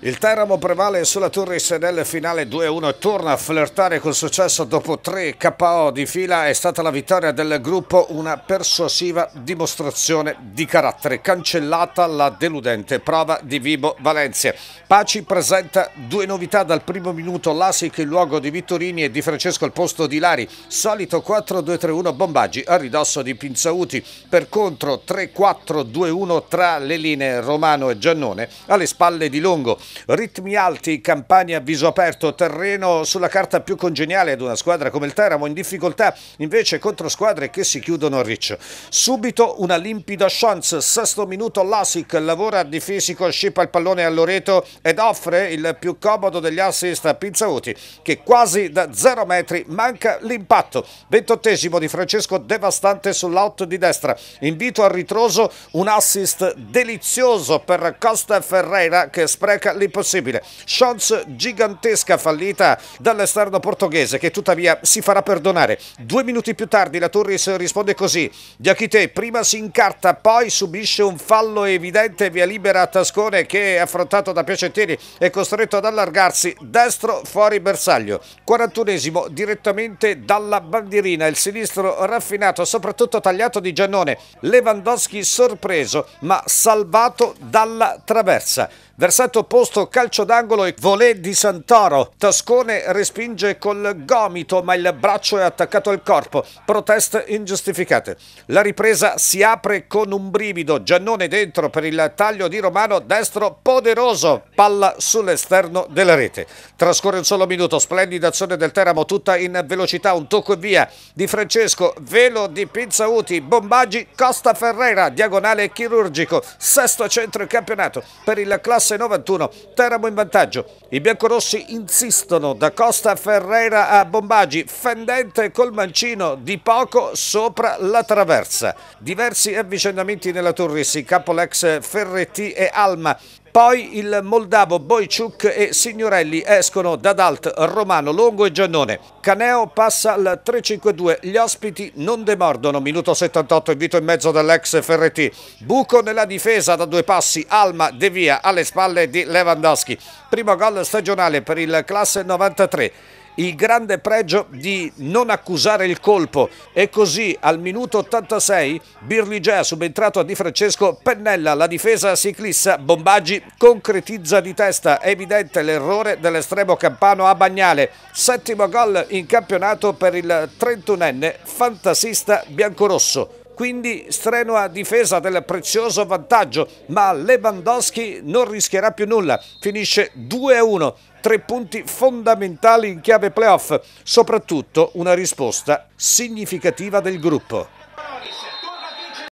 Il Teramo prevale sulla Turris nel finale 2-1 torna a flirtare col successo dopo 3 KO di fila. È stata la vittoria del gruppo una persuasiva dimostrazione di carattere. Cancellata la deludente prova di Vibo Valencia. Paci presenta due novità dal primo minuto. Lasic in luogo di Vittorini e di Francesco al posto di Lari. Solito 4-2-3-1 Bombaggi a ridosso di Pinzauti. Per contro 3-4-2-1 tra le linee Romano e Giannone alle spalle di Longo. Ritmi alti, Campania a viso aperto, terreno sulla carta più congeniale ad una squadra come il Teramo in difficoltà invece contro squadre che si chiudono a riccio. Subito una limpida chance, sesto minuto Lasic lavora di fisico, scippa il pallone a Loreto ed offre il più comodo degli assist a Pizzauti che quasi da zero metri manca l'impatto. Ventottesimo di Francesco devastante sull'out di destra. Invito al ritroso un assist delizioso per Costa Ferreira che spreca l'impossibile. Shots gigantesca fallita dall'esterno portoghese che tuttavia si farà perdonare. Due minuti più tardi la Turris risponde così. Diachite prima si incarta, poi subisce un fallo evidente, via libera a Tascone che è affrontato da Piacentini è costretto ad allargarsi, destro fuori bersaglio. 41esimo direttamente dalla bandierina, il sinistro raffinato, soprattutto tagliato di Giannone. Lewandowski sorpreso ma salvato dalla traversa. Versato posto posto, calcio d'angolo e volé di Santoro. Tascone respinge col gomito, ma il braccio è attaccato al corpo. Proteste ingiustificate. La ripresa si apre con un brivido. Giannone dentro per il taglio di Romano, destro poderoso. Palla sull'esterno della rete. Trascorre un solo minuto, splendida azione del Teramo, tutta in velocità, un tocco e via di Francesco, velo di Pizzauti, Bombaggi, Costa Ferrera, diagonale chirurgico, sesto centro in campionato per il classe 91, Teramo in vantaggio. I biancorossi insistono da Costa Ferrera a Bombagi, fendente col mancino di poco sopra la traversa. Diversi avvicendamenti nella Turris, Capolex, Ferretti e Alma. Poi il moldavo Boiciuk e Signorelli escono da Dalt, Romano, Longo e Giannone. Caneo passa al 3-5-2, gli ospiti non demordono, minuto 78, invito in mezzo dell'ex FRT. Buco nella difesa da due passi, Alma De Via alle spalle di Lewandowski. Primo gol stagionale per il classe 93 il grande pregio di non accusare il colpo e così al minuto 86 Birligea subentrato a Di Francesco pennella la difesa ciclista Bombaggi concretizza di testa evidente l'errore dell'estremo campano a Bagnale settimo gol in campionato per il 31enne fantasista biancorosso quindi strenua difesa del prezioso vantaggio, ma Lewandowski non rischierà più nulla, finisce 2-1, tre punti fondamentali in chiave playoff, soprattutto una risposta significativa del gruppo.